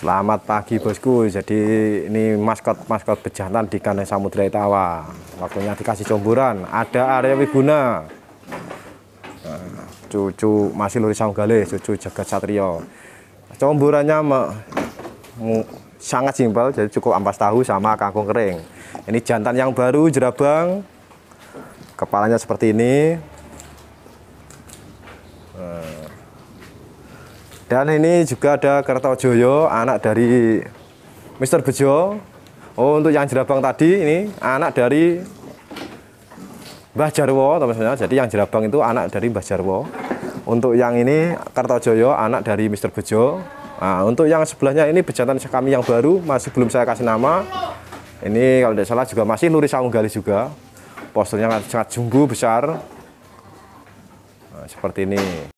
Selamat pagi bosku. Jadi ini maskot maskot bejantan di kandang Samudra Itawa. Waktunya dikasih comburan. Ada area Wiguna. Nah, cucu masih Luri Sanggale, cucu Jaga Satrio. Comburannya me, sangat simpel, jadi cukup ampas tahu sama kangkung kering. Ini jantan yang baru jerabang. Kepalanya seperti ini. Nah, dan ini juga ada Kertojoyo, anak dari Mr. Bejo. Oh, untuk yang jerabang tadi ini anak dari Mbah Jarwo, teman-teman. Jadi yang jerabang itu anak dari Mbah Jarwo. Untuk yang ini Kertojoyo, anak dari Mr. Bejo. Nah, untuk yang sebelahnya ini bejantan kami yang baru, masih belum saya kasih nama. Ini kalau tidak salah juga masih Nuri Saunggali juga. Posternya sangat jumbo besar. Nah, seperti ini.